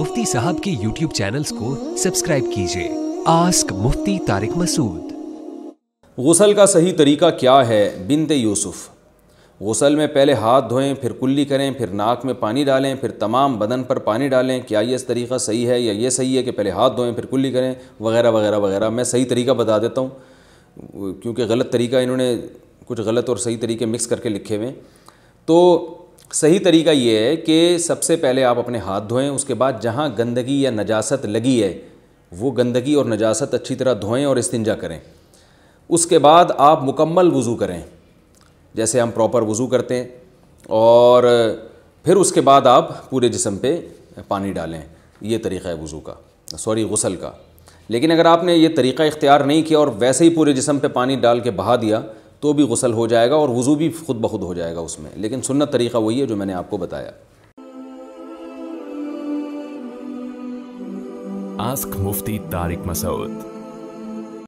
مفتی صاحب کے YouTube channels کو سبسکرائب کیجیے غسل کا صحیح طریقہ کیا ہے بنت یوسف غسل میں پہلے ہاتھ دھوئیں پھر کلی کریں پھر ناک میں پانی ڈالیں پھر تمام بدن پر پانی ڈالیں کیا یہ اس طریقہ صحیح ہے یا یہ صحیح ہے کہ پہلے ہاتھ دھوئیں پھر کلی کریں وغیرہ وغیرہ وغیرہ میں صحیح طریقہ بتا دیتا ہوں کیونکہ غلط طریقہ انہوں نے کچھ غلط اور صحیح طریقے مکس کر کے لکھے ہوئے تو صحیح طریقہ یہ ہے کہ سب سے پہلے آپ اپنے ہاتھ دھوئیں اس کے بعد جہاں گندگی یا نجاست لگی ہے وہ گندگی اور نجاست اچھی طرح دھوئیں اور استنجا کریں اس کے بعد آپ مکمل وضو کریں جیسے ہم پراپر وضو کرتے ہیں اور پھر اس کے بعد آپ پورے جسم پہ پانی ڈالیں یہ طریقہ ہے وضو کا سوری غسل کا لیکن اگر آپ نے یہ طریقہ اختیار نہیں کیا اور ویسے ہی پورے جسم پہ پانی ڈال کے بہا دیا تو بھی غسل ہو جائے گا اور وضو بھی خود بخود ہو جائے گا اس میں لیکن سنت طریقہ وہی ہے جو میں نے آپ کو بتایا آسک مفتی تارک مسعود